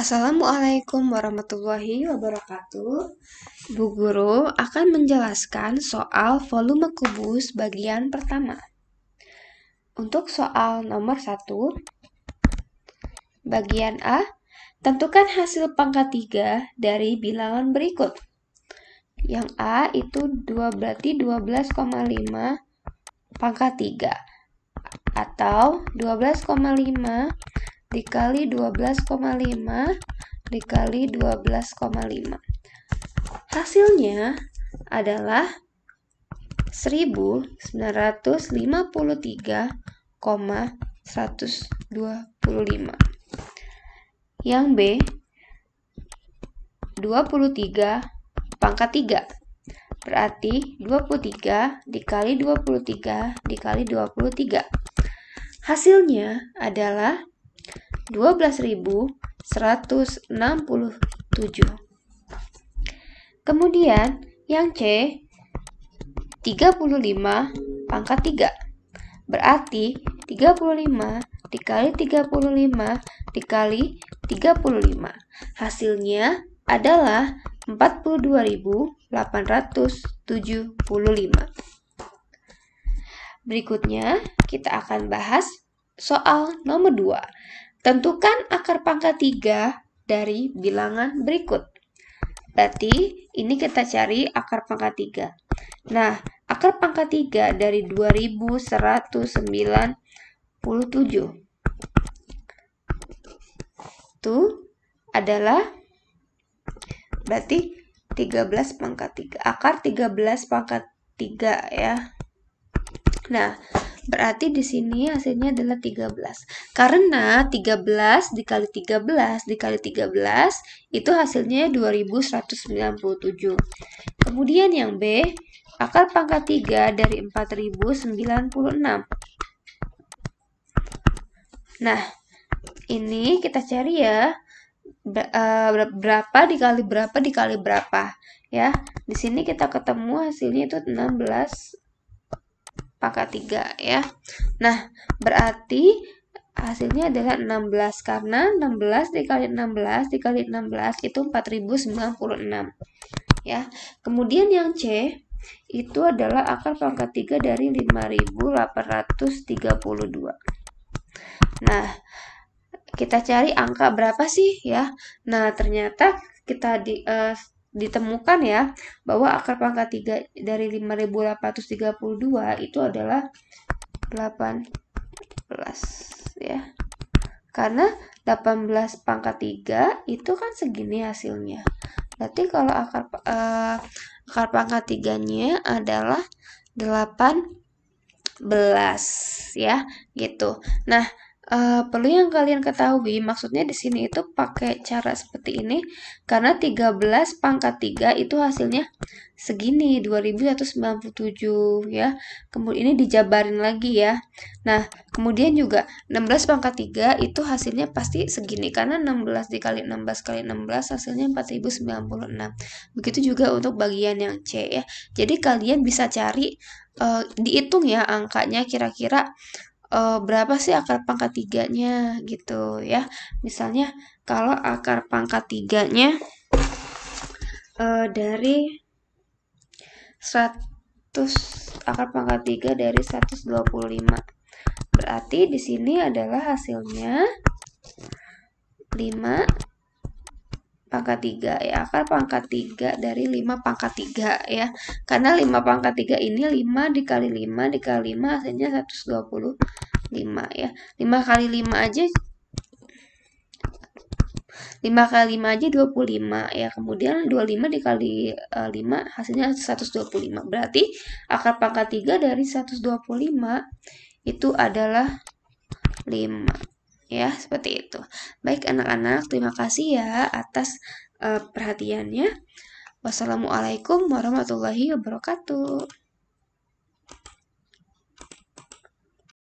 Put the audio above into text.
Assalamualaikum warahmatullahi wabarakatuh. Bu Guru akan menjelaskan soal volume kubus bagian pertama. Untuk soal nomor 1, bagian A, tentukan hasil pangkat 3 dari bilangan berikut. Yang A itu 2 berarti 12,5 pangkat 3 atau 12,5 dikali 12,5 dikali 12,5. Hasilnya adalah 1953,125. Yang B 23 pangkat 3. Berarti 23 dikali 23 dikali 23. Hasilnya adalah 12.167. Kemudian yang C 35 pangkat 3. Berarti 35 dikali 35 dikali 35. Hasilnya adalah 42.875. Berikutnya kita akan bahas soal nomor 2. Tentukan akar pangkat 3 dari bilangan berikut. Berarti ini kita cari akar pangkat 3. Nah, akar pangkat 3 dari 2197. Itu adalah berarti 13 pangkat 3. Akar 13 pangkat 3 ya. Nah, Berarti di sini hasilnya adalah 13. Karena 13 dikali 13 dikali 13 itu hasilnya 2197. Kemudian yang B, akar pangkat 3 dari 4096. Nah, ini kita cari ya eh, berapa dikali berapa dikali berapa ya. Di sini kita ketemu hasilnya itu 16 pangkat 3 ya. Nah, berarti hasilnya adalah 16 karena 16 dikali 16 dikali 16 itu 4096 ya. Kemudian yang C itu adalah akar pangkat 3 dari 5832. Nah, kita cari angka berapa sih ya? Nah, ternyata kita di uh, ditemukan ya bahwa akar pangkat 3 dari 5832 itu adalah 18 ya. Karena 18 pangkat 3 itu kan segini hasilnya. Berarti kalau akar uh, akar pangkat 3-nya adalah 18 ya gitu. Nah, Uh, perlu yang kalian ketahui, maksudnya di sini itu pakai cara seperti ini karena 13 pangkat 3 itu hasilnya segini 2197 ya. Kemudian ini dijabarin lagi ya. Nah, kemudian juga 16 pangkat 3 itu hasilnya pasti segini karena 16 dikali 16 kali 16 hasilnya 4096. Begitu juga untuk bagian yang C ya. Jadi kalian bisa cari uh, dihitung ya angkanya kira-kira uh, berapa sih akar pangkat tiganya gitu ya. Misalnya kalau akar pangkat tiganya uh, dari 100 akar pangkat 3 dari 125. Berarti di sini adalah hasilnya 5 pangkat 3 ya akar pangkat 3 dari 5 pangkat 3 ya karena 5 pangkat 3 ini 5 dikali 5 dikali 5 hasilnya 125 ya 5 kali 5 aja 5 kali 5 aja 25 ya kemudian 25 dikali 5 eh, hasilnya 125 berarti akar pangkat 3 dari 125 itu adalah 5 ya seperti itu. Baik anak-anak, terima kasih ya atas uh, perhatiannya. Wassalamualaikum warahmatullahi wabarakatuh.